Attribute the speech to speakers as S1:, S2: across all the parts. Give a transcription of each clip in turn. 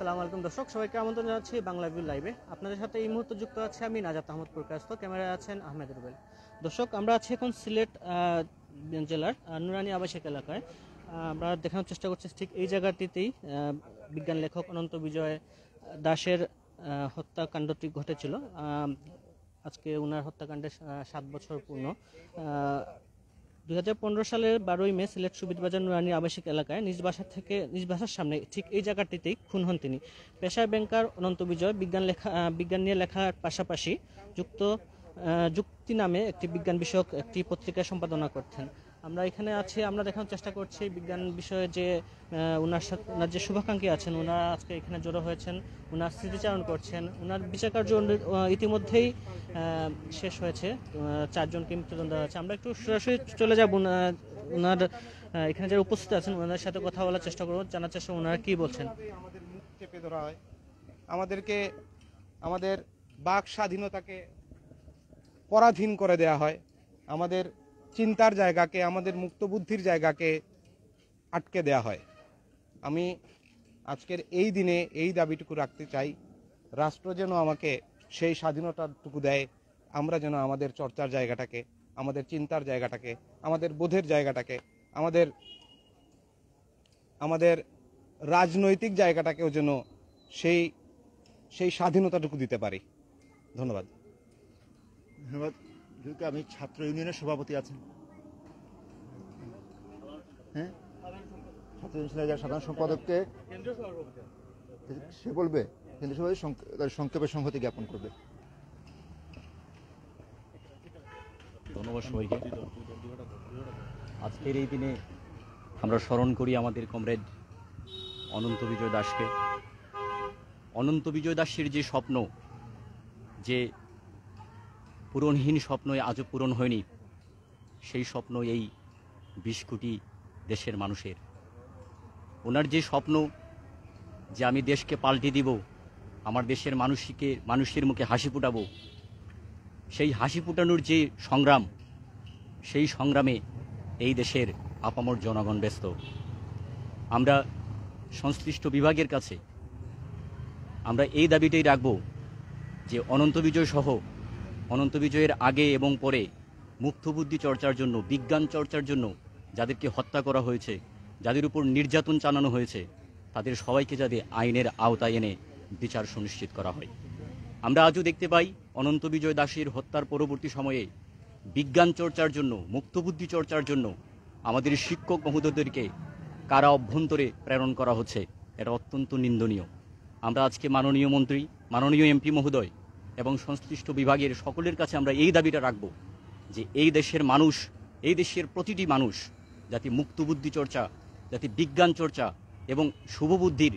S1: আসসালামু আলাইকুম দর্শক সবাইকে আমন্ত্রণ জানাচ্ছি বাংলা ভিউ লাইভে আপনাদের সাথে এই মুহূর্তে যুক্ত আছে আমি নাজাত আহমদ প্রকাশত ক্যামেরায় আছেন আহমেদ রুবেল দর্শক আমরা আছি এখন সিলেট জেলার নুরানি আবাসিক এলাকায় আমরা দেখানোর চেষ্টা করছি ঠিক এই জায়গাটিতেই বিজ্ঞান লেখক অনন্ত বিজয় দাসের হত্যাকাণ্ডটি ঘটেছিল আজকে ওনার হত্যাকাণ্ডের সাত বছর পূর্ণ দুই সালের বারোই মে সিলেট বাজার নুরানির আবাসিক এলাকায় নিজ বাসা থেকে নিজ বাসার সামনে ঠিক এই জায়গাটিতেই খুন হন তিনি পেশায় ব্যাংকার অনন্ত বিজয় বিজ্ঞান লেখা বিজ্ঞান নিয়ে লেখার পাশাপাশি যুক্ত যুক্তি নামে একটি বিজ্ঞান বিষয়ক একটি পত্রিকা সম্পাদনা করতেন আমরা এখানে আছি আমরা দেখানোর চেষ্টা করছি বিজ্ঞান বিষয়ে যে ওনার সাথে ওনার যে শুভাকাঙ্ক্ষী আছেন ওনারা আজকে এখানে জড়ো হয়েছেন ওনার স্মৃতিচারণ করছেন ওনার বিচার কার্য ইতিমধ্যেই শেষ হয়েছে চারজনকে মৃত্যুদণ্ড হয়েছে আমরা একটু সরাসরি চলে যাব ওনার এখানে যারা উপস্থিত আছেন ওনার সাথে কথা বলার চেষ্টা করবো জানার চেষ্টা ওনারা কি বলছেন
S2: আমাদের মুখ চেপে ধরা হয় আমাদেরকে আমাদের বাক স্বাধীনতাকে পরাধীন করে দেয়া হয় আমাদের চিন্তার জায়গাকে আমাদের মুক্তবুদ্ধির জায়গাকে আটকে দেয়া হয় আমি আজকের এই দিনে এই দাবিটুকু রাখতে চাই রাষ্ট্র যেন আমাকে সেই স্বাধীনতাটুকু দেয় আমরা যেন আমাদের চর্চার জায়গাটাকে আমাদের চিন্তার জায়গাটাকে আমাদের বোধের জায়গাটাকে আমাদের আমাদের রাজনৈতিক জায়গাটাকেও যেন সেই সেই স্বাধীনতাটুকু দিতে পারি
S3: ধন্যবাদ ধন্যবাদ যেহেতু আমি ছাত্র ইউনিয়নের সভাপতি আছি হ্যাঁ ছাত্র ইউনিয়নের সাধারণ সম্পাদককে
S4: সে বলবে কেন্দ্রীয়
S3: সভাপতি সংক্ষেপে সংহতি জ্ঞাপন করবে
S5: ধন্যবাদ সবাইকে আজকের এই দিনে আমরা স্মরণ করি আমাদের কমরেড অনন্ত বিজয় দাসকে অনন্ত বিজয় দাসের যে স্বপ্ন যে পূরণহীন স্বপ্নই আজও পূরণ হয়নি সেই স্বপ্ন এই বিশ কোটি দেশের মানুষের ওনার যে স্বপ্ন যে আমি দেশকে পাল্টে দিব আমার দেশের মানুষকে মানুষের মুখে হাসি ফুটাব সেই হাসি ফুটানোর যে সংগ্রাম সেই সংগ্রামে এই দেশের আপামর জনগণ ব্যস্ত আমরা সংশ্লিষ্ট বিভাগের কাছে আমরা এই দাবিটাই রাখব যে অনন্ত বিজয় সহ অনন্ত বিজয়ের আগে এবং পরে মুক্তবুদ্ধি চর্চার জন্য বিজ্ঞান চর্চার জন্য যাদেরকে হত্যা করা হয়েছে যাদের উপর নির্যাতন চালানো হয়েছে তাদের সবাইকে যাতে আইনের আওতায় এনে বিচার সুনিশ্চিত করা হয় আমরা আজও দেখতে পাই অনন্ত বিজয় দাসের হত্যার পরবর্তী সময়ে বিজ্ঞান চর্চার জন্য মুক্তবুদ্ধি চর্চার জন্য আমাদের শিক্ষক মহোদয়দেরকে কারা অভ্যন্তরে প্রেরণ করা হচ্ছে এটা অত্যন্ত নিন্দনীয় আমরা আজকে মাননীয় মন্ত্রী মাননীয় এমপি মহোদয় এবং সংশ্লিষ্ট বিভাগের সকলের কাছে আমরা এই দাবিটা রাখব যে এই দেশের মানুষ এই দেশের প্রতিটি মানুষ যাতে মুক্তবুদ্ধি চর্চা যাতে বিজ্ঞান চর্চা এবং শুভবুদ্ধির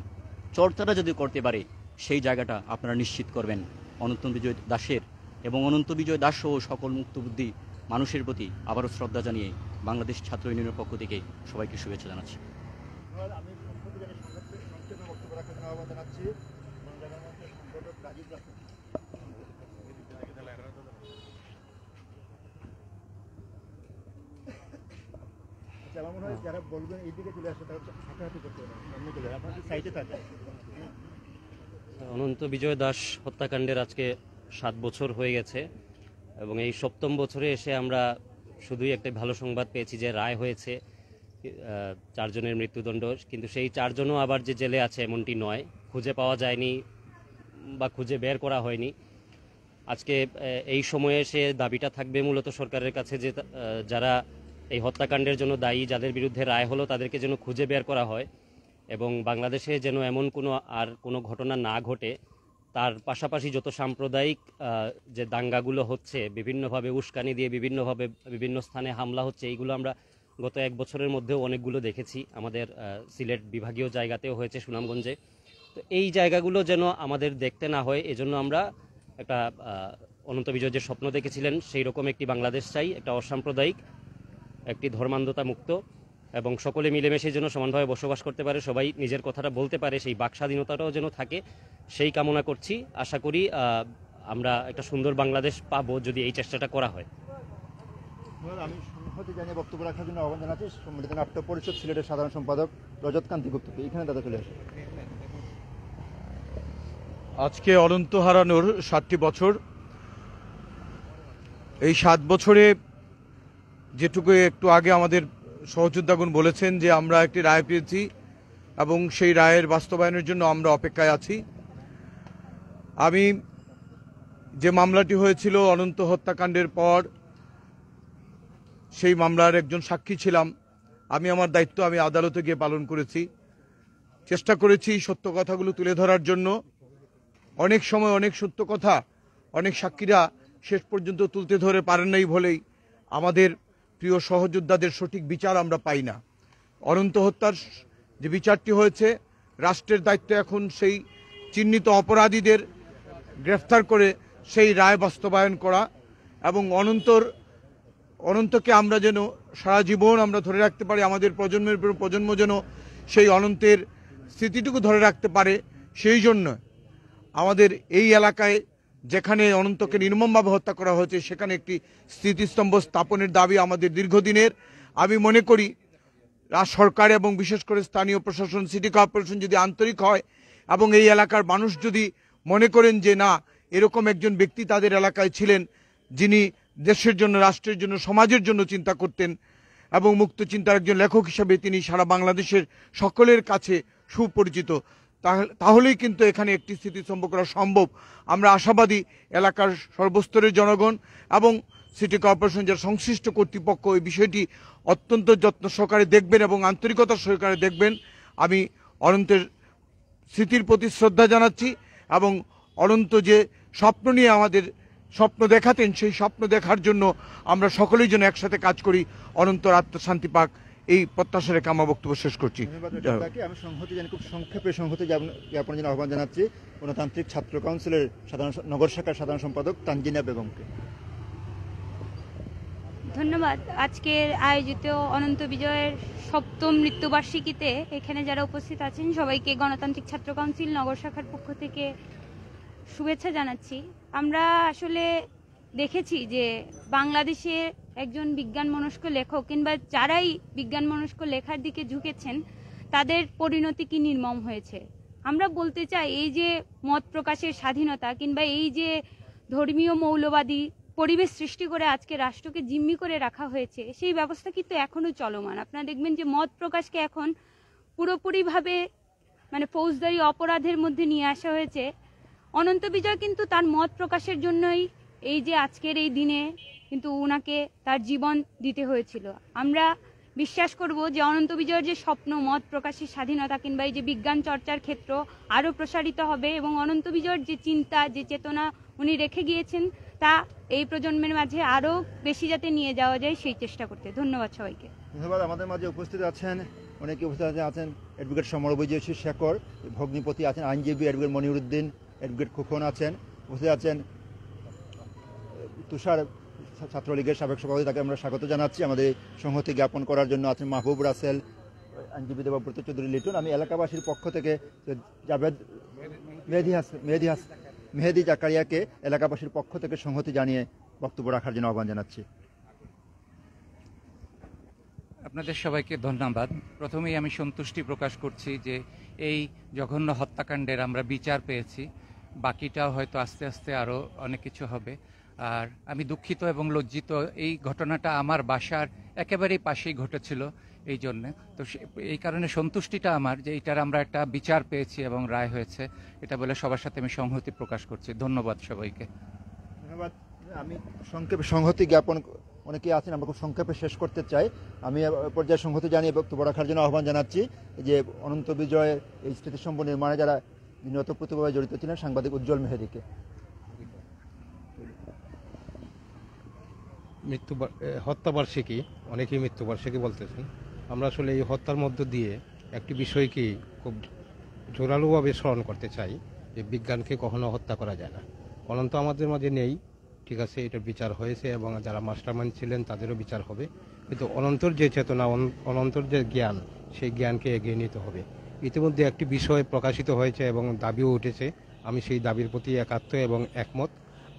S5: চর্চাটা যদি করতে পারে সেই জায়গাটা আপনারা নিশ্চিত করবেন অনন্ত বিজয় দাসের এবং অনন্ত বিজয় দাসসহ সকল মুক্তবুদ্ধি মানুষের প্রতি আবারও শ্রদ্ধা জানিয়ে বাংলাদেশ ছাত্র ইউনিয়নের পক্ষ থেকে সবাইকে শুভেচ্ছা জানাচ্ছি
S1: আমি
S3: যারা বলবেন এইদিকে চলে আসে তারা হাঁটাহাঁটি করতে পারে সামনে চলে আপনাদের সাইডে থাকে
S6: অনন্ত বিজয় দাস হত্যাকাণ্ডের আজকে সাত বছর হয়ে গেছে এবং এই সপ্তম বছরে এসে আমরা শুধুই একটা ভালো সংবাদ পেয়েছি যে রায় হয়েছে চারজনের মৃত্যুদণ্ড কিন্তু সেই চারজনও আবার যে জেলে আছে এমনটি নয় খুঁজে পাওয়া যায়নি বা খুঁজে বের করা হয়নি আজকে এই সময়ে সে দাবিটা থাকবে মূলত সরকারের কাছে যে যারা এই হত্যাকাণ্ডের জন্য দায়ী যাদের বিরুদ্ধে রায় হলো তাদেরকে যেন খুঁজে বের করা হয় এবং বাংলাদেশে যেন এমন কোনো আর কোনো ঘটনা না ঘটে তার পাশাপাশি যত সাম্প্রদায়িক যে দাঙ্গাগুলো হচ্ছে বিভিন্নভাবে উস্কানি দিয়ে বিভিন্নভাবে বিভিন্ন স্থানে হামলা হচ্ছে এইগুলো আমরা গত এক বছরের মধ্যেও অনেকগুলো দেখেছি আমাদের সিলেট বিভাগীয় জায়গাতেও হয়েছে সুনামগঞ্জে তো এই জায়গাগুলো যেন আমাদের দেখতে না হয় এজন্য আমরা একটা অনন্ত বিজয় যে স্বপ্ন দেখেছিলেন সেই রকম একটি বাংলাদেশ চাই একটা অসাম্প্রদায়িক একটি ধর্মান্ধতা মুক্ত এবং সকলে মিলেমিশে যেন সমানভাবে বসবাস করতে পারে সবাই নিজের কথাটা বলতে পারে সেই বাক স্বাধীনতাটাও যেন থাকে সেই কামনা করছি আশা করি আমরা একটা সুন্দর বাংলাদেশ পাবো যদি এই চেষ্টাটা করা হয়
S3: আমি সংহতি জানিয়ে বক্তব্য রাখার জন্য আহ্বান জানাচ্ছি সম্মিলিত নাট্য পরিষদ সিলেটের সাধারণ সম্পাদক রজত গুপ্তকে এখানে দাদা চলে আসে
S7: আজকে অনন্ত হারানোর সাতটি বছর এই সাত বছরে যেটুকু একটু আগে আমাদের সহযোদ্ধাগুণ বলেছেন যে আমরা একটি রায় পেয়েছি এবং সেই রায়ের বাস্তবায়নের জন্য আমরা অপেক্ষায় আছি আমি যে মামলাটি হয়েছিল অনন্ত হত্যাকাণ্ডের পর সেই মামলার একজন সাক্ষী ছিলাম আমি আমার দায়িত্ব আমি আদালতে গিয়ে পালন করেছি চেষ্টা করেছি সত্য কথাগুলো তুলে ধরার জন্য অনেক সময় অনেক সত্য কথা অনেক সাক্ষীরা শেষ পর্যন্ত তুলতে ধরে পারেন নাই বলেই আমাদের প্রিয় সহযোদ্ধাদের সঠিক বিচার আমরা পাই না অনন্ত হত্যার যে বিচারটি হয়েছে রাষ্ট্রের দায়িত্ব এখন সেই চিহ্নিত অপরাধীদের গ্রেফতার করে সেই রায় বাস্তবায়ন করা এবং অনন্তর অনন্তকে আমরা যেন সারা জীবন আমরা ধরে রাখতে পারি আমাদের প্রজন্মের প্রজন্ম যেন সেই অনন্তের স্মৃতিটুকু ধরে রাখতে পারে সেই জন্য আমাদের এই এলাকায় যেখানে অনন্তকে নির্মমভাবে হত্যা করা হয়েছে সেখানে একটি স্মৃতিস্তম্ভ স্থাপনের দাবি আমাদের দীর্ঘদিনের আমি মনে করি রাজ সরকার এবং বিশেষ করে স্থানীয় প্রশাসন সিটি কর্পোরেশন যদি আন্তরিক হয় এবং এই এলাকার মানুষ যদি মনে করেন যে না এরকম একজন ব্যক্তি তাদের এলাকায় ছিলেন যিনি দেশের জন্য রাষ্ট্রের জন্য সমাজের জন্য চিন্তা করতেন এবং মুক্ত চিন্তার একজন লেখক হিসেবে তিনি সারা বাংলাদেশের সকলের কাছে সুপরিচিত তাহলেই কিন্তু এখানে একটি স্থিতিস্তম্ভ করা সম্ভব আমরা আশাবাদী এলাকার সর্বস্তরের জনগণ এবং সিটি কর্পোরেশন যার সংশ্লিষ্ট কর্তৃপক্ষ এই বিষয়টি অত্যন্ত যত্ন সহকারে দেখবেন এবং আন্তরিকতার সহকারে দেখবেন আমি অনন্তের স্মৃতির প্রতি শ্রদ্ধা জানাচ্ছি এবং অনন্ত যে স্বপ্ন নিয়ে আমাদের স্বপ্ন দেখাতেন সেই স্বপ্ন দেখার জন্য আমরা সকলেই যেন একসাথে কাজ করি অনন্তর আত্মশান্তি পাক এই প্রত্যাশা রেখে আমার বক্তব্য শেষ করছি
S3: আমি সংহতি জানি খুব সংক্ষেপে সংহতি জ্ঞাপনের জন্য আহ্বান জানাচ্ছি গণতান্ত্রিক ছাত্র কাউন্সিলের সাধারণ নগর শাখার সাধারণ সম্পাদক তানজিনা বেগমকে
S8: ধন্যবাদ আজকের আয়োজিত অনন্ত বিজয়ের সপ্তম মৃত্যুবার্ষিকীতে এখানে যারা উপস্থিত আছেন সবাইকে গণতান্ত্রিক ছাত্র কাউন্সিল নগর শাখার পক্ষ থেকে শুভেচ্ছা জানাচ্ছি আমরা আসলে দেখেছি যে বাংলাদেশে একজন বিজ্ঞান মনস্ক লেখক কিংবা যারাই বিজ্ঞান মনস্ক লেখার দিকে ঝুঁকেছেন তাদের পরিণতি কি নির্মম হয়েছে আমরা বলতে চাই এই যে মত প্রকাশের স্বাধীনতা কিংবা এই যে ধর্মীয় মৌলবাদী পরিবেশ সৃষ্টি করে আজকে রাষ্ট্রকে জিম্মি করে রাখা হয়েছে সেই ব্যবস্থা কিন্তু এখনও চলমান আপনারা দেখবেন যে মত প্রকাশকে এখন পুরোপুরিভাবে মানে ফৌজদারি অপরাধের মধ্যে নিয়ে আসা হয়েছে অনন্ত বিজয় কিন্তু তার মত প্রকাশের জন্যই এই যে আজকের এই দিনে কিন্তু ওনাকে তার জীবন দিতে হয়েছিল আমরা বিশ্বাস করব যে অনন্ত বিজয়ের যে স্বপ্ন মত প্রকাশের স্বাধীনতা কিংবা এই যে বিজ্ঞান চর্চার ক্ষেত্র আরও প্রসারিত হবে এবং অনন্ত বিজয়ের যে চিন্তা যে চেতনা উনি রেখে গিয়েছেন তা এই প্রজন্মের মাঝে আরও বেশি যাতে নিয়ে যাওয়া যায় সেই চেষ্টা করতে ধন্যবাদ সবাইকে
S3: ধন্যবাদ আমাদের মাঝে উপস্থিত আছেন অনেকে উপস্থিত আছেন অ্যাডভোকেট সমরবিজয় শেখর ভগ্নিপতি আছেন আইনজীবী অ্যাডভোকেট মনিরুদ্দিন অ্যাডভোকেট খোকন আছেন উপস্থিত আছেন তুষার ছাত্রলীগের সাবেক সভাপতি তাকে আমরা স্বাগত জানাচ্ছি আমাদের সংহতি জ্ঞাপন করার জন্য আছেন মাহবুব রাসেল আইনজীবী দেবব্রত চৌধুরী লিটন আমি এলাকাবাসীর পক্ষ থেকে জাভেদ মেহেদি হাস মেহেদি হাস মেহেদি জাকারিয়াকে এলাকাবাসীর পক্ষ থেকে সংহতি জানিয়ে বক্তব্য রাখার জন্য আহ্বান জানাচ্ছি
S2: আপনাদের সবাইকে ধন্যবাদ প্রথমেই আমি সন্তুষ্টি প্রকাশ করছি যে এই জঘন্য হত্যাকাণ্ডের আমরা বিচার পেয়েছি বাকিটাও হয়তো আস্তে আস্তে আরও অনেক কিছু হবে আর আমি দুঃখিত এবং লজ্জিত এই ঘটনাটা আমার বাসার একেবারেই পাশেই ঘটেছিল এই জন্যে তো এই কারণে সন্তুষ্টিটা আমার যে এটার আমরা একটা বিচার পেয়েছি এবং রায় হয়েছে এটা বলে সবার সাথে আমি সংহতি প্রকাশ করছি ধন্যবাদ সবাইকে
S3: ধন্যবাদ আমি সংক্ষেপে সংহতি জ্ঞাপন অনেকে আছেন আমরা খুব সংক্ষেপে শেষ করতে চাই আমি পর্যায়ে সংহতি জানিয়ে বক্তব্য রাখার জন্য আহ্বান জানাচ্ছি যে অনন্ত বিজয়ের এই স্মৃতিসম্ভ নির্মাণে যারা নিহতপ্রতভাবে জড়িত ছিলেন সাংবাদিক উজ্জ্বল মেহেদিকে
S2: মৃত্যু হত্যাবার্ষিকী অনেকেই মৃত্যুবার্ষিকী বলতেছেন আমরা আসলে এই হত্যার মধ্য দিয়ে একটি বিষয়কে খুব জোরালোভাবে স্মরণ করতে চাই যে বিজ্ঞানকে কখনো হত্যা করা যায় না অনন্ত আমাদের মাঝে নেই ঠিক আছে এটা বিচার হয়েছে এবং যারা মাস্টারমাইন্ড ছিলেন তাদেরও বিচার হবে কিন্তু অনন্তর যে চেতনা অনন্তর যে জ্ঞান সেই জ্ঞানকে এগিয়ে নিতে হবে ইতিমধ্যে একটি বিষয় প্রকাশিত হয়েছে এবং দাবিও উঠেছে আমি সেই দাবির প্রতি একাত্ম এবং একমত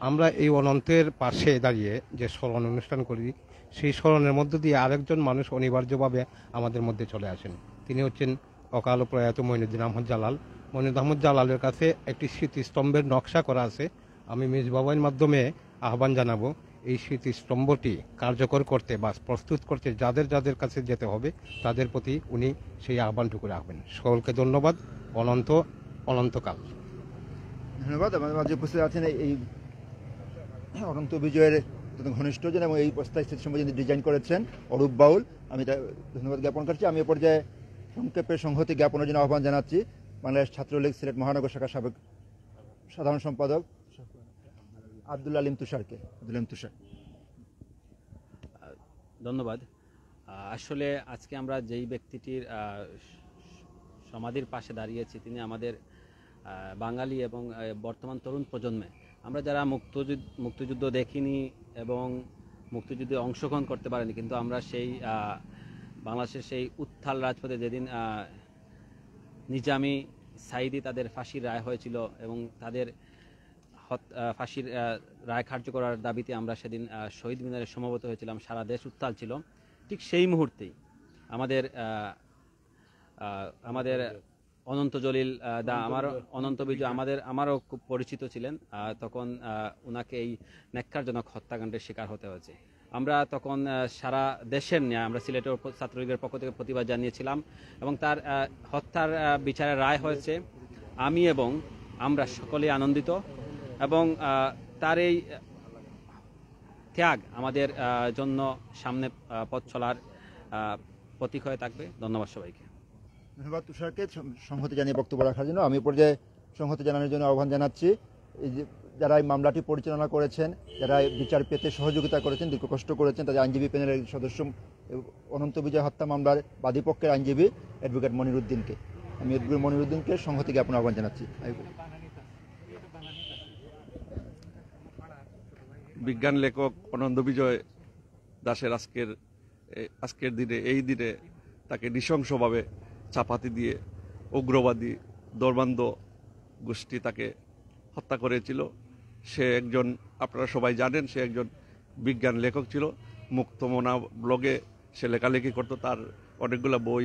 S2: আমরা এই অনন্তের পাশে দাঁড়িয়ে যে স্মরণ অনুষ্ঠান করি সেই স্মরণের মধ্য দিয়ে আরেকজন মানুষ অনিবার্যভাবে আমাদের মধ্যে চলে আসেন তিনি হচ্ছেন অকাল প্রয়াত মইনুদ্দিন আহমদ জালাল মইনুদ্দিন আহমদ জালালের কাছে একটি স্মৃতিস্তম্ভের নকশা করা আছে আমি মিস বাবাইয়ের মাধ্যমে আহ্বান জানাবো এই স্মৃতিস্তম্ভটি কার্যকর করতে বা প্রস্তুত করতে যাদের যাদের কাছে যেতে হবে তাদের প্রতি উনি সেই আহ্বানটুকু রাখবেন সকলকে ধন্যবাদ অনন্ত অনন্তকাল
S3: ধন্যবাদ আমাদের মাঝে উপস্থিত আছেন এই হ্যাঁ, অনন্ত বিজয়ের ঘনিষ্ঠজন এবং এই স্থায়ী স্মৃতিসম্ভ যিনি ডিজাইন করেছেন অরূপ বাউল আমি ধন্যবাদ জ্ঞাপন করছি আমি এ পর্যায়ে সংক্ষেপে সংহতি জ্ঞাপনের জন্য আহ্বান জানাচ্ছি বাংলাদেশ ছাত্রলীগ সিলেট মহানগর শাখার সাবেক সাধারণ সম্পাদক আব্দুল আলিম তুষারকে আব্দুল আলিম তুষার
S9: ধন্যবাদ আসলে আজকে আমরা যেই ব্যক্তিটির সমাধির পাশে দাঁড়িয়েছি তিনি আমাদের বাঙালি এবং বর্তমান তরুণ প্রজন্মে আমরা যারা মুক্তযুদ্ধ মুক্তিযুদ্ধ দেখিনি এবং মুক্তিযুদ্ধে অংশগ্রহণ করতে পারেনি কিন্তু আমরা সেই বাংলাদেশের সেই উত্থাল রাজপথে যেদিন নিজামি সাইদি তাদের ফাঁসির রায় হয়েছিল এবং তাদের ফাঁসির রায় কার্য করার দাবিতে আমরা সেদিন শহীদ মিনারে সমবেত হয়েছিলাম সারা দেশ উত্তাল ছিল ঠিক সেই মুহূর্তেই আমাদের আমাদের অনন্ত জলিল দা আমার অনন্ত বিজয় আমাদের আমারও খুব পরিচিত ছিলেন তখন ওনাকে এই ন্যাক্কারজনক হত্যাকাণ্ডের শিকার হতে হয়েছে আমরা তখন সারা দেশের নিয়ে আমরা সিলেটের ছাত্রলীগের পক্ষ থেকে প্রতিবাদ জানিয়েছিলাম এবং তার হত্যার বিচারে রায় হয়েছে আমি এবং আমরা সকলেই আনন্দিত এবং তার এই ত্যাগ আমাদের জন্য সামনে পথ চলার প্রতীক হয়ে থাকবে ধন্যবাদ সবাইকে
S3: ধন্যবাদ তুষারকে সংহতি জানিয়ে বক্তব্য রাখার জন্য আমি পর্যায়ে সংহতি জানানোর জন্য আহ্বান জানাচ্ছি যারা এই মামলাটি পরিচালনা করেছেন যারা বিচার পেতে সহযোগিতা করেছেন দীর্ঘ কষ্ট করেছেন তাদের আইনজীবী প্যানেলের সদস্য অনন্ত বিজয় হত্যা মামলার বাদীপক্ষের আইনজীবী অ্যাডভোকেট মনিরুদ্দিনকে আমি অ্যাডভোকেট মনিরুদ্দিনকে সংহতি জ্ঞাপন আহ্বান জানাচ্ছি
S10: বিজ্ঞান লেখক অনন্ত বিজয় দাসের আজকের আজকের দিনে এই দিনে তাকে নৃশংসভাবে চাপাতি দিয়ে উগ্রবাদী দর্বান্ধ গোষ্ঠী তাকে হত্যা করেছিল সে একজন আপনারা সবাই জানেন সে একজন বিজ্ঞান লেখক ছিল মুক্তমনা ব্লগে সে লেখালেখি করত তার অনেকগুলো বই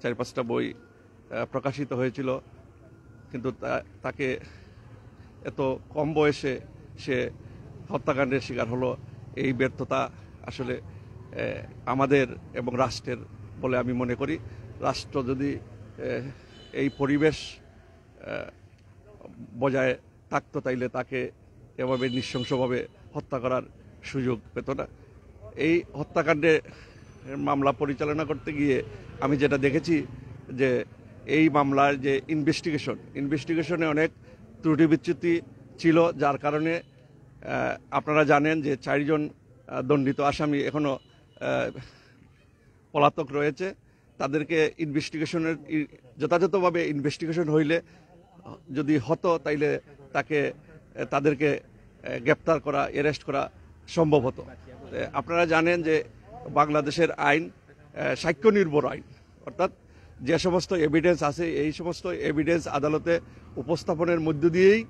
S10: চার পাঁচটা বই প্রকাশিত হয়েছিল কিন্তু তাকে এত কম বয়সে সে হত্যাকাণ্ডের শিকার হলো এই ব্যর্থতা আসলে আমাদের এবং রাষ্ট্রের বলে আমি মনে করি রাষ্ট্র যদি এই পরিবেশ বজায় থাকতো তাইলে তাকে এভাবে নৃশংসভাবে হত্যা করার সুযোগ পেত না এই হত্যাকাণ্ডে মামলা পরিচালনা করতে গিয়ে আমি যেটা দেখেছি যে এই মামলার যে ইনভেস্টিগেশন ইনভেস্টিগেশনে অনেক ত্রুটি বিচ্যুতি ছিল যার কারণে আপনারা জানেন যে চারজন দণ্ডিত আসামি এখনও পলাতক রয়েছে তাদেরকে ইনভেস্টিগেশনের যথাযথভাবে ইনভেস্টিগেশন হইলে যদি হতো তাইলে তাকে তাদেরকে গ্রেপ্তার করা অ্যারেস্ট করা সম্ভব হতো আপনারা জানেন যে বাংলাদেশের আইন সাক্ষ্য নির্ভর আইন অর্থাৎ যে সমস্ত এভিডেন্স আছে এই সমস্ত এভিডেন্স আদালতে উপস্থাপনের মধ্য দিয়েই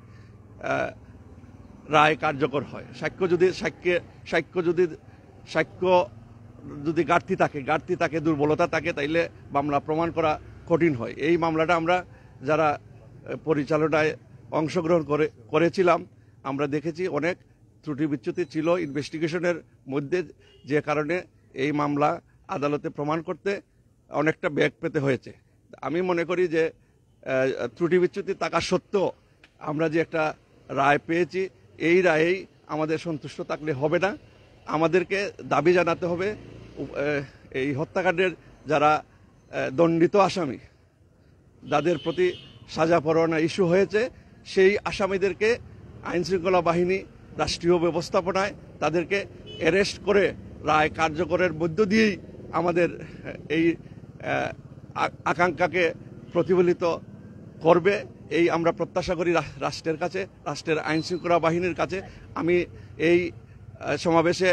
S10: রায় কার্যকর হয় সাক্ষ্য যদি সাক্ষ্যে সাক্ষ্য যদি সাক্ষ্য যদি ঘাটতি থাকে ঘাটতি থাকে দুর্বলতা থাকে তাইলে মামলা প্রমাণ করা কঠিন হয় এই মামলাটা আমরা যারা পরিচালনায় অংশগ্রহণ করে করেছিলাম আমরা দেখেছি অনেক ত্রুটি বিচ্যুতি ছিল ইনভেস্টিগেশনের মধ্যে যে কারণে এই মামলা আদালতে প্রমাণ করতে অনেকটা ব্যাগ পেতে হয়েছে আমি মনে করি যে ত্রুটি বিচ্যুতি থাকা সত্ত্বেও আমরা যে একটা রায় পেয়েছি এই রায়েই আমাদের সন্তুষ্ট থাকলে হবে না আমাদেরকে দাবি জানাতে হবে এই হত্যাকাণ্ডের যারা দণ্ডিত আসামি যাদের প্রতি সাজা পরোয়ানা ইস্যু হয়েছে সেই আসামিদেরকে আইনশৃঙ্খলা বাহিনী রাষ্ট্রীয় ব্যবস্থাপনায় তাদেরকে অ্যারেস্ট করে রায় কার্যকরের মধ্য দিয়েই আমাদের এই আকাঙ্ক্ষাকে প্রতিফলিত করবে এই আমরা প্রত্যাশা করি রাষ্ট্রের কাছে রাষ্ট্রের আইনশৃঙ্খলা বাহিনীর কাছে আমি এই সমাবেশে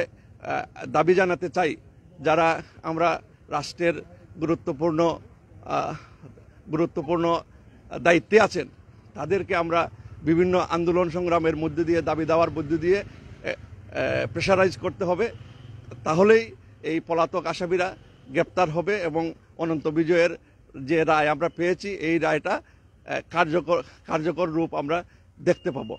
S10: দাবি জানাতে চাই যারা আমরা রাষ্ট্রের গুরুত্বপূর্ণ গুরুত্বপূর্ণ দায়িত্বে আছেন তাদেরকে আমরা বিভিন্ন আন্দোলন সংগ্রামের মধ্যে দিয়ে দাবি দাওয়ার মধ্যে দিয়ে প্রেশারাইজ করতে হবে তাহলেই এই পলাতক আসামিরা গ্রেপ্তার হবে এবং অনন্ত বিজয়ের যে রায় আমরা পেয়েছি এই রায়টা কার্যকর কার্যকর রূপ আমরা দেখতে পাব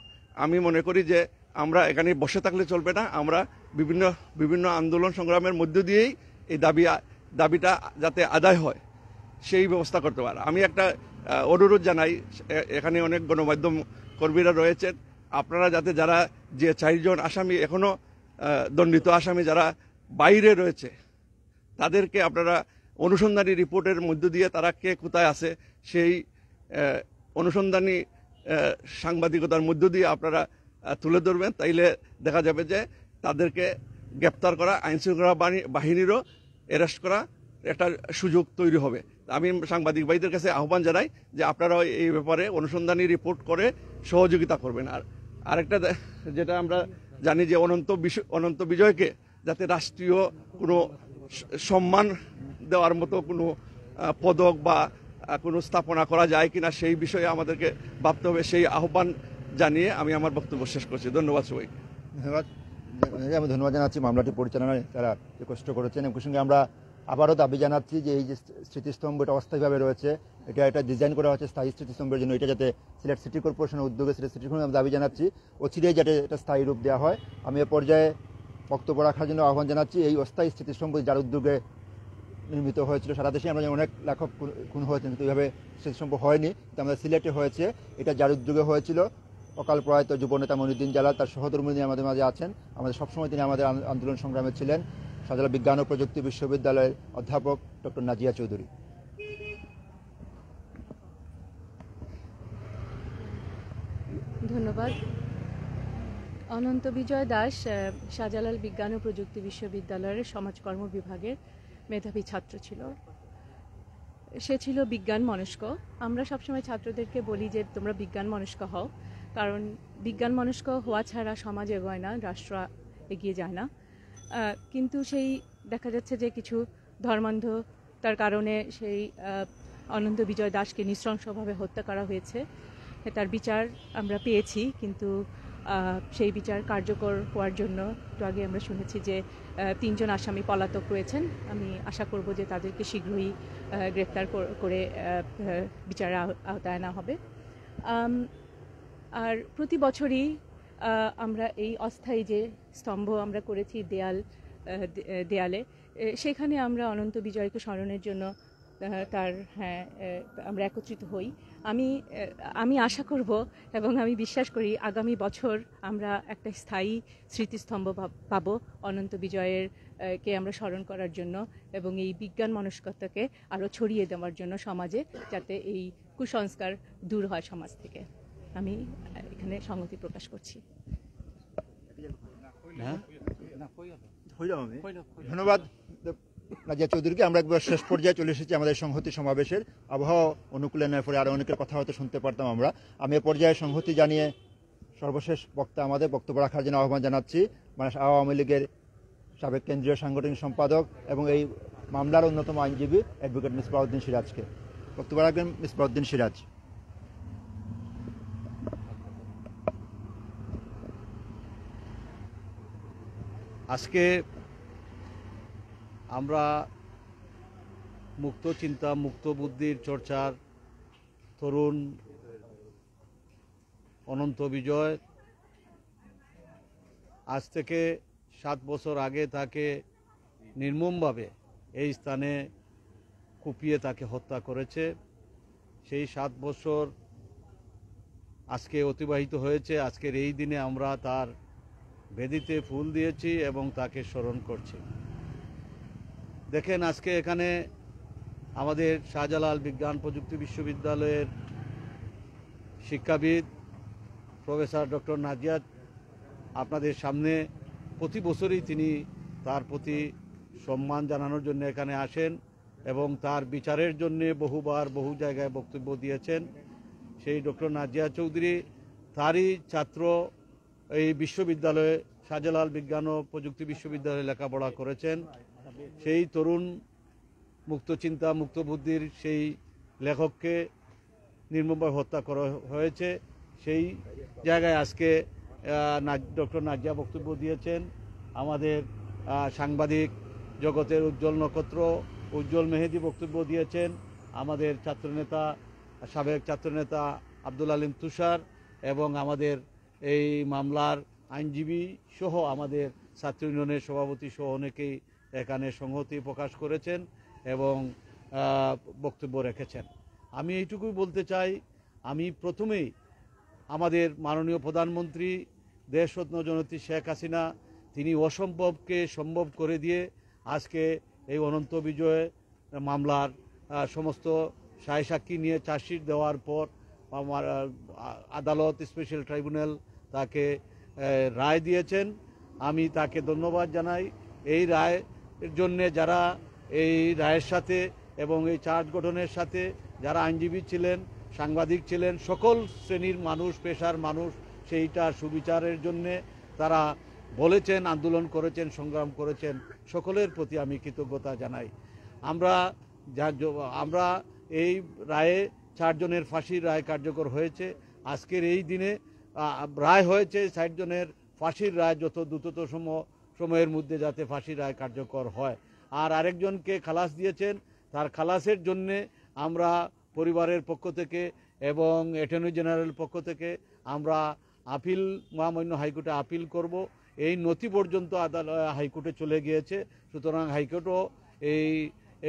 S10: আমি মনে করি যে আমরা এখানে বসে থাকলে চলবে না আমরা বিভিন্ন বিভিন্ন আন্দোলন সংগ্রামের মধ্য দিয়েই এই দাবি দাবিটা যাতে আদায় হয় সেই ব্যবস্থা করতে পারে আমি একটা অনুরোধ জানাই এখানে অনেক গণমাধ্যম কর্মীরা রয়েছেন আপনারা যাতে যারা যে চারজন আসামি এখনও দণ্ডিত আসামি যারা বাইরে রয়েছে তাদেরকে আপনারা অনুসন্ধানী রিপোর্টের মধ্য দিয়ে তারা কে কোথায় আছে সেই অনুসন্ধানী সাংবাদিকতার মধ্য দিয়ে আপনারা তুলে ধরবেন তাইলে দেখা যাবে যে তাদেরকে গ্রেপ্তার করা আইনশৃঙ্খলা বাহিনীরও অ্যারেস্ট করা একটা সুযোগ তৈরি হবে আমি সাংবাদিক ভাইদের কাছে আহ্বান জানাই যে আপনারা এই ব্যাপারে অনুসন্ধানী রিপোর্ট করে সহযোগিতা করবেন আর আরেকটা যেটা আমরা জানি যে অনন্ত অনন্ত বিজয়কে যাতে রাষ্ট্রীয় কোনো সম্মান দেওয়ার মতো কোনো পদক বা কোনো স্থাপনা করা যায় কিনা সেই বিষয়ে আমাদেরকে ভাবতে হবে সেই আহ্বান জানিয়ে আমি আমার বক্তব্য শেষ করছি ধন্যবাদ সবাইকে
S3: ধন্যবাদ আমি ধন্যবাদ জানাচ্ছি মামলাটি পরিচালনায় তারা কষ্ট করেছেন এবং সঙ্গে আমরা আবারও দাবি জানাচ্ছি যে এই যে স্মৃতিস্তম্ভটা অস্থায়ীভাবে রয়েছে এটা এটা ডিজাইন করা হচ্ছে স্থায়ী স্মৃতিস্তম্ভের জন্য এটা যাতে সিলেট সিটি কর্পোরেশনের উদ্যোগে সিলেট সিটি কর্পোরেশন দাবি জানাচ্ছি অচিরেই যাতে এটা স্থায়ী রূপ দেওয়া হয় আমি এ পর্যায়ে বক্তব্য রাখার জন্য আহ্বান জানাচ্ছি এই অস্থায়ী স্মৃতিস্তম্ভ যার উদ্যোগে নির্মিত হয়েছিল সারা দেশে আমরা অনেক লেখক খুন হয়েছেন কিন্তু এইভাবে স্মৃতিস্তম্ভ হয়নি কিন্তু আমাদের সিলেটে হয়েছে এটা যার উদ্যোগে হয়েছিল অকাল প্রয়াত যুবনেতা মনুদ্দিন জালাল তার সহধর্মিনী আমাদের মাঝে আছেন আমাদের সবসময় তিনি আমাদের আন্দোলন সংগ্রামে ছিলেন শাহজালা বিজ্ঞান ও প্রযুক্তি বিশ্ববিদ্যালয়ের অধ্যাপক ডক্টর নাজিয়া চৌধুরী
S11: ধন্যবাদ অনন্ত বিজয় দাস শাহজালাল বিজ্ঞান ও প্রযুক্তি বিশ্ববিদ্যালয়ের সমাজকর্ম বিভাগের মেধাবী ছাত্র ছিল সে ছিল বিজ্ঞান মনস্ক আমরা সবসময় ছাত্রদেরকে বলি যে তোমরা বিজ্ঞান মনস্ক হও কারণ বিজ্ঞান মনস্ক হওয়া ছাড়া সমাজ এগোয় না রাষ্ট্র এগিয়ে যায় না কিন্তু সেই দেখা যাচ্ছে যে কিছু ধর্মান্ধ তার কারণে সেই অনন্ত বিজয় দাসকে নৃশংসভাবে হত্যা করা হয়েছে তার বিচার আমরা পেয়েছি কিন্তু সেই বিচার কার্যকর হওয়ার জন্য একটু আগে আমরা শুনেছি যে তিনজন আসামি পলাতক রয়েছেন আমি আশা করব যে তাদেরকে শীঘ্রই গ্রেপ্তার করে বিচারের আওতায় আনা হবে আর প্রতি বছরই আমরা এই অস্থায়ী যে স্তম্ভ আমরা করেছি দেয়াল দেয়ালে সেখানে আমরা অনন্ত বিজয়কে স্মরণের জন্য তার হ্যাঁ আমরা একত্রিত হই আমি আমি আশা করব এবং আমি বিশ্বাস করি আগামী বছর আমরা একটা স্থায়ী স্মৃতিস্তম্ভ পাব অনন্ত বিজয়ের কে আমরা স্মরণ করার জন্য এবং এই বিজ্ঞান মনস্কতাকে আরও ছড়িয়ে দেওয়ার জন্য সমাজে যাতে এই কুসংস্কার দূর হয় সমাজ থেকে আমি এখানে সংহতি প্রকাশ করছি
S3: হ্যাঁ? ধন্যবাদ রাজা চৌধুরীকে আমরা একবার শেষ পর্যায়ে চলে এসেছি আমাদের সংহতি সমাবেশের আবহাওয়া নেওয়ার পরে আরও অনেকের কথা হয়তো শুনতে পারতাম আমরা আমি এ পর্যায়ে সংহতি জানিয়ে সর্বশেষ বক্তা আমাদের বক্তব্য রাখার জন্য আহ্বান জানাচ্ছি মানে আওয়ামী লীগের সাবেক কেন্দ্রীয় সাংগঠনিক সম্পাদক এবং এই মামলার অন্যতম আইনজীবী অ্যাডভোকেট মিসবাউদ্দিন সিরাজকে বক্তব্য রাখবেন মিসবাউদ্দিন সিরাজ
S4: আজকে আমরা মুক্ত চিন্তা মুক্ত বুদ্ধির চর্চার তরুণ অনন্ত বিজয় আজ থেকে সাত বছর আগে তাকে নির্মমভাবে এই স্থানে কুপিয়ে তাকে হত্যা করেছে সেই সাত বছর আজকে অতিবাহিত হয়েছে আজকের এই দিনে আমরা তার বেদিতে ফুল দিয়েছি এবং তাকে স্মরণ করছি দেখেন আজকে এখানে আমাদের শাহজালাল বিজ্ঞান প্রযুক্তি বিশ্ববিদ্যালয়ের শিক্ষাবিদ প্রফেসর ডক্টর নাজিয়াত আপনাদের সামনে প্রতি বছরই তিনি তার প্রতি সম্মান জানানোর জন্য এখানে আসেন এবং তার বিচারের জন্য বহুবার বহু জায়গায় বক্তব্য দিয়েছেন সেই ডক্টর নাজিয়া চৌধুরী তারই ছাত্র এই বিশ্ববিদ্যালয়ে শাহজালাল বিজ্ঞান ও প্রযুক্তি বিশ্ববিদ্যালয়ে লেখাপড়া করেছেন সেই তরুণ মুক্তচিন্তা মুক্তবুদ্ধির সেই লেখককে নির্মমভাবে হত্যা করা হয়েছে সেই জায়গায় আজকে ডক্টর নাজিয়া বক্তব্য দিয়েছেন আমাদের সাংবাদিক জগতের উজ্জ্বল নক্ষত্র উজ্জ্বল মেহেদি বক্তব্য দিয়েছেন আমাদের ছাত্রনেতা সাবেক ছাত্রনেতা আব্দুল আলিম তুষার এবং আমাদের এই মামলার আইনজীবী সহ আমাদের ছাত্র ইউনিয়নের সভাপতি সহ অনেকেই এখানে সংহতি প্রকাশ করেছেন এবং বক্তব্য রেখেছেন আমি এইটুকুই বলতে চাই আমি প্রথমেই আমাদের মাননীয় প্রধানমন্ত্রী দেশরত্ন জনতী শেখ হাসিনা তিনি অসম্ভবকে সম্ভব করে দিয়ে আজকে এই অনন্ত বিজয়ে মামলার সমস্ত সায় সাক্ষী নিয়ে চার্জশিট দেওয়ার পর আমার আদালত স্পেশাল ট্রাইব্যুনাল তাকে রায় দিয়েছেন আমি তাকে ধন্যবাদ জানাই এই রায়ের জন্যে যারা এই রায়ের সাথে এবং এই চার্জ গঠনের সাথে যারা আইনজীবী ছিলেন সাংবাদিক ছিলেন সকল শ্রেণীর মানুষ পেশার মানুষ সেইটার সুবিচারের জন্যে তারা বলেছেন আন্দোলন করেছেন সংগ্রাম করেছেন সকলের প্রতি আমি কৃতজ্ঞতা জানাই আমরা আমরা এই রায়ে চারজনের ফাঁসির রায় কার্যকর হয়েছে আজকের এই দিনে রায় হয়েছে ষাট জনের ফাঁসির রায় যত দ্রুততম সময়ের মধ্যে যাতে ফাঁসির রায় কার্যকর হয় আর আরেকজনকে খালাস দিয়েছেন তার খালাসের জন্যে আমরা পরিবারের পক্ষ থেকে এবং অ্যাটর্নি জেনারেল পক্ষ থেকে আমরা আপিল মহামান্য হাইকোর্টে আপিল করব এই নথি পর্যন্ত আদালত হাইকোর্টে চলে গিয়েছে সুতরাং হাইকোর্টও এই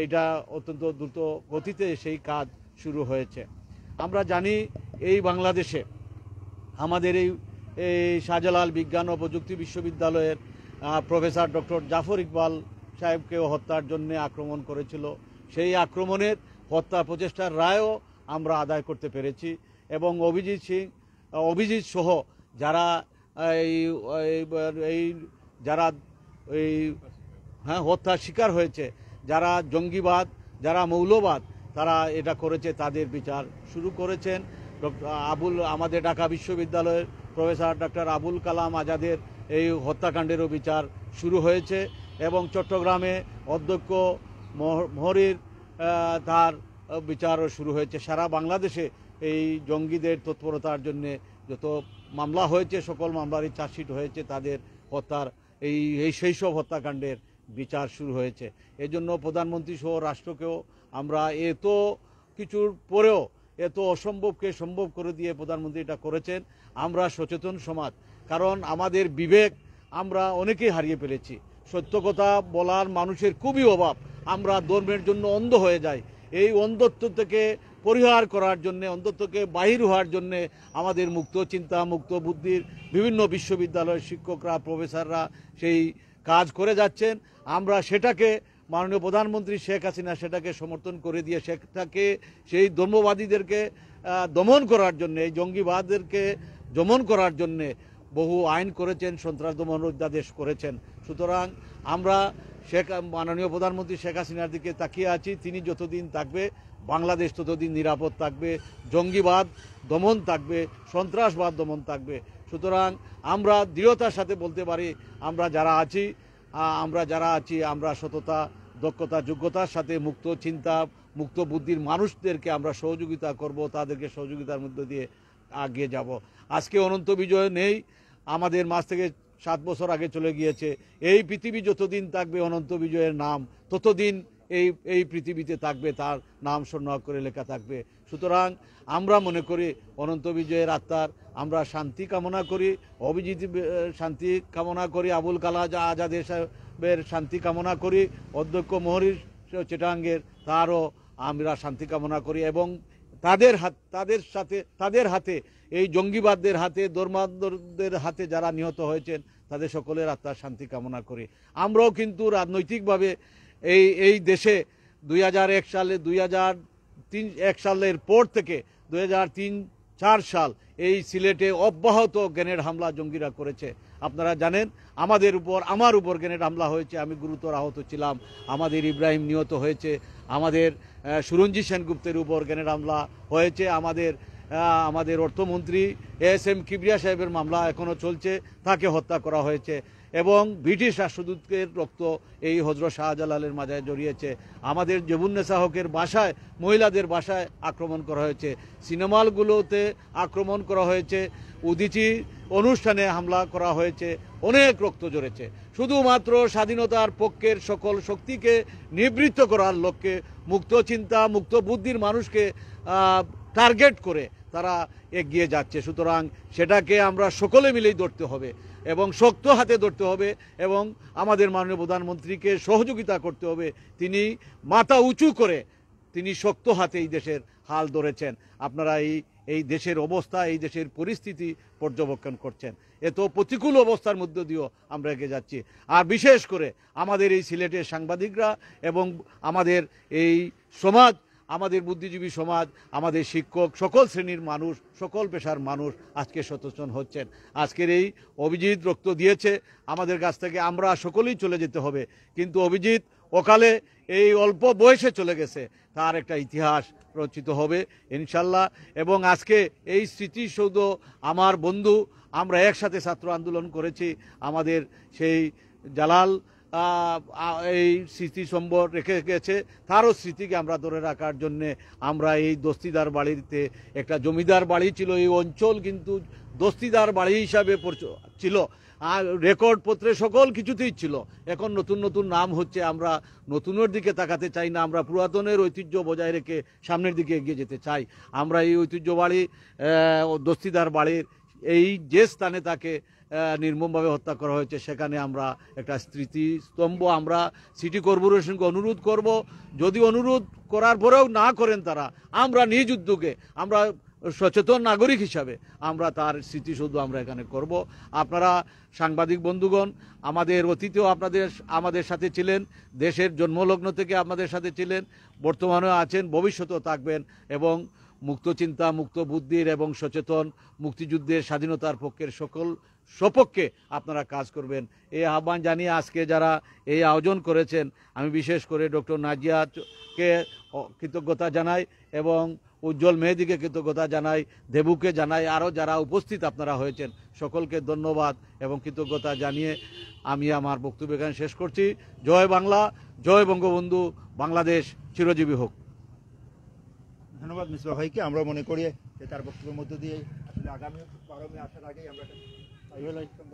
S4: এইটা অত্যন্ত দ্রুত গতিতে সেই কাজ শুরু হয়েছে আমরা জানি এই বাংলাদেশে আমাদের এই এই শাহজালাল বিজ্ঞান ও প্রযুক্তি বিশ্ববিদ্যালয়ের প্রফেসর ডক্টর জাফর ইকবাল সাহেবকেও হত্যার জন্য আক্রমণ করেছিল সেই আক্রমণের হত্যা প্রচেষ্টার রায়ও আমরা আদায় করতে পেরেছি এবং অভিজিৎ সিং অভিজিৎ সহ যারা এই যারা এই হ্যাঁ হত্যার শিকার হয়েছে যারা জঙ্গিবাদ যারা মৌলবাদ তারা এটা করেছে তাদের বিচার শুরু করেছেন আবুল আমাদের ঢাকা বিশ্ববিদ্যালয়ের প্রফেসর ডক্টর আবুল কালাম আজাদের এই হত্যাকাণ্ডেরও বিচার শুরু হয়েছে এবং চট্টগ্রামে অধ্যক্ষ মহরির তার বিচারও শুরু হয়েছে সারা বাংলাদেশে এই জঙ্গিদের তৎপরতার জন্য যত মামলা হয়েছে সকল মামলারই চার্জশিট হয়েছে তাদের হত্যার এই এই সেই সব হত্যাকাণ্ডের বিচার শুরু হয়েছে এজন্য প্রধানমন্ত্রী সহ রাষ্ট্রকেও আমরা এত কিছুর পরেও এত অসম্ভবকে সম্ভব করে দিয়ে প্রধানমন্ত্রী এটা করেছেন আমরা সচেতন সমাজ কারণ আমাদের বিবেক আমরা অনেকেই হারিয়ে ফেলেছি সত্য কথা বলার মানুষের খুবই অভাব আমরা ধর্মের জন্য অন্ধ হয়ে যাই এই অন্ধত্ব থেকে পরিহার করার জন্যে অন্ধত্বকে বাহির হওয়ার জন্যে আমাদের মুক্ত চিন্তা মুক্ত বুদ্ধির বিভিন্ন বিশ্ববিদ্যালয়ের শিক্ষকরা প্রফেসররা সেই কাজ করে যাচ্ছেন আমরা সেটাকে মাননীয় প্রধানমন্ত্রী শেখ হাসিনা সেটাকে সমর্থন করে দিয়ে সেটাকে সেই ধর্মবাদীদেরকে দমন করার জন্য এই জঙ্গিবাদদেরকে দমন করার জন্যে বহু আইন করেছেন সন্ত্রাস দমন অধ্যাদেশ করেছেন সুতরাং আমরা শেখ মাননীয় প্রধানমন্ত্রী শেখ হাসিনার দিকে তাকিয়ে আছি তিনি যতদিন থাকবে বাংলাদেশ ততদিন নিরাপদ থাকবে জঙ্গিবাদ দমন থাকবে সন্ত্রাসবাদ দমন থাকবে সুতরাং আমরা দৃঢ়তার সাথে বলতে পারি আমরা যারা আছি আমরা যারা আছি আমরা সততা দক্ষতা যোগ্যতার সাথে মুক্ত চিন্তা মুক্ত বুদ্ধির মানুষদেরকে আমরা সহযোগিতা করব তাদেরকে সহযোগিতার মধ্য দিয়ে আগিয়ে যাব আজকে অনন্ত বিজয় নেই আমাদের মাছ থেকে সাত বছর আগে চলে গিয়েছে এই পৃথিবী যতদিন থাকবে অনন্ত বিজয়ের নাম ততদিন এই এই পৃথিবীতে থাকবে তার নাম স্বর্ণ করে লেখা থাকবে সুতরাং আমরা মনে করি অনন্ত বিজয়ের আত্মার আমরা শান্তি কামনা করি অভিজিৎ শান্তি কামনা করি আবুল কালা আজাদ সাহেবের শান্তি কামনা করি অধ্যক্ষ মহরির চেটাঙ্গের তারও আমরা শান্তি কামনা করি এবং তাদের হাত তাদের সাথে তাদের হাতে এই জঙ্গিবাদদের হাতে ধর্মান্ধদের হাতে যারা নিহত হয়েছেন তাদের সকলের আত্মার শান্তি কামনা করি আমরাও কিন্তু রাজনৈতিকভাবে এই এই দেশে দুই সালে দুই তিন এক সালের পর থেকে দু চার সাল এই সিলেটে অব্যাহত গ্রেনেড হামলা জঙ্গিরা করেছে আপনারা জানেন আমাদের উপর আমার উপর গ্রেনেড হামলা হয়েছে আমি গুরুতর আহত ছিলাম আমাদের ইব্রাহিম নিহত হয়েছে আমাদের সুরঞ্জি সেনগুপ্তের উপর গ্রেনেড হামলা হয়েছে আমাদের আমাদের অর্থমন্ত্রী এস এম কিবরিয়া সাহেবের মামলা এখনও চলছে তাকে হত্যা করা হয়েছে এবং ব্রিটিশ রাষ্ট্রদূতের রক্ত এই হজরত শাহজালালের মাজায় জড়িয়েছে আমাদের জবুন্নেসা হকের বাসায় মহিলাদের বাসায় আক্রমণ করা হয়েছে সিনেমালগুলোতে আক্রমণ করা হয়েছে উদিচি অনুষ্ঠানে হামলা করা হয়েছে অনেক রক্ত জড়েছে শুধুমাত্র স্বাধীনতার পক্ষের সকল শক্তিকে নিবৃত্ত করার লক্ষ্যে মুক্ত চিন্তা মুক্ত বুদ্ধির মানুষকে টার্গেট করে তারা এগিয়ে যাচ্ছে সুতরাং সেটাকে আমরা সকলে মিলেই ধরতে হবে এবং শক্ত হাতে ধরতে হবে এবং আমাদের মাননীয় প্রধানমন্ত্রীকে সহযোগিতা করতে হবে তিনি মাথা উঁচু করে তিনি শক্ত হাতে এই দেশের হাল ধরেছেন আপনারা এই এই দেশের অবস্থা এই দেশের পরিস্থিতি পর্যবেক্ষণ করছেন এত প্রতিকূল অবস্থার মধ্য দিয়েও আমরা এগিয়ে যাচ্ছি আর বিশেষ করে আমাদের এই সিলেটের সাংবাদিকরা এবং আমাদের এই সমাজ আমাদের বুদ্ধিজীবী সমাজ আমাদের শিক্ষক সকল শ্রেণীর মানুষ সকল পেশার মানুষ আজকে সচেতন হচ্ছেন আজকের এই অভিজিৎ রক্ত দিয়েছে আমাদের কাছ থেকে আমরা সকলেই চলে যেতে হবে কিন্তু অভিজিৎ অকালে এই অল্প বয়সে চলে গেছে তার একটা ইতিহাস রচিত হবে ইনশাল্লাহ এবং আজকে এই স্মৃতিসৌধ আমার বন্ধু আমরা একসাথে ছাত্র আন্দোলন করেছি আমাদের সেই জালাল এই স্মৃতি রেখে গেছে তারও স্মৃতিকে আমরা ধরে রাখার জন্যে আমরা এই দস্তিদার বাড়িতে একটা জমিদার বাড়ি ছিল এই অঞ্চল কিন্তু দস্তিদার বাড়ি হিসাবে ছিল আর রেকর্ড পত্রে সকল কিছুতেই ছিল এখন নতুন নতুন নাম হচ্ছে আমরা নতুনের দিকে তাকাতে চাই না আমরা পুরাতনের ঐতিহ্য বজায় রেখে সামনের দিকে এগিয়ে যেতে চাই আমরা এই ঐতিহ্য বাড়ি দস্তিদার বাড়ির এই যে স্থানে তাকে নির্মমভাবে হত্যা করা হয়েছে সেখানে আমরা একটা স্মৃতিস্তম্ভ আমরা সিটি কর্পোরেশনকে অনুরোধ করব যদি অনুরোধ করার পরেও না করেন তারা আমরা নিজ উদ্যোগে আমরা সচেতন নাগরিক হিসাবে আমরা তার স্মৃতিসৌধ আমরা এখানে করব আপনারা সাংবাদিক বন্ধুগণ আমাদের অতীতেও আপনাদের আমাদের সাথে ছিলেন দেশের জন্মলগ্ন থেকে আমাদের সাথে ছিলেন বর্তমানেও আছেন ভবিষ্যতেও থাকবেন এবং মুক্ত চিন্তা মুক্ত বুদ্ধির এবং সচেতন মুক্তিযুদ্ধের স্বাধীনতার পক্ষের সকল সপক্ষে আপনারা কাজ করবেন এই আহ্বান জানিয়ে আজকে যারা এই আয়োজন করেছেন আমি বিশেষ করে ডক্টর নাজিয়াকে কৃতজ্ঞতা জানাই এবং উজ্জ্বল মেহেদিকে কৃতজ্ঞতা জানাই দেবুকে জানাই আরও যারা উপস্থিত আপনারা হয়েছেন সকলকে ধন্যবাদ এবং কৃতজ্ঞতা জানিয়ে আমি আমার বক্তব্য এখানে শেষ করছি জয় বাংলা জয় বঙ্গবন্ধু বাংলাদেশ চিরজীবী হোক
S3: ধন্যবাদ মিসবা ভাইকে আমরা মনে করি তার বক্তব্যের মধ্য দিয়ে আসলে আগামী বারো মে আসার আগেই আমরা দর্শক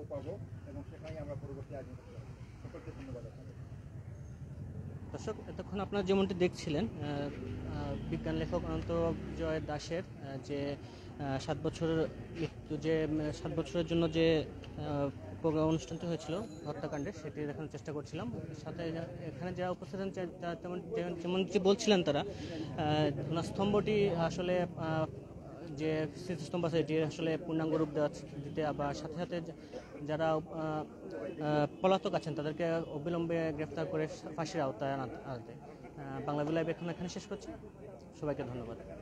S1: এতক্ষণ আপনারা যেমনটি দেখছিলেন বিজ্ঞান লেখক অনন্ত জয় দাসের যে সাত বছরের মৃত্যু যে সাত বছরের জন্য যে প্রোগ্রাম অনুষ্ঠানটি হয়েছিল হত্যাকাণ্ডে সেটি দেখানোর চেষ্টা করছিলাম সাথে এখানে যারা উপস্থিত যেমন তেমন যেমন বলছিলেন তারা স্তম্ভটি আসলে যে স্মৃতিস্তম্ভ আছে এটি আসলে পূর্ণাঙ্গ রূপ দেওয়া দিতে বা সাথে সাথে যারা পলাতক আছেন তাদেরকে অবিলম্বে গ্রেফতার করে ফাঁসির আওতায় আনতে বাংলা বিলায় এখন এখানে শেষ করছি সবাইকে ধন্যবাদ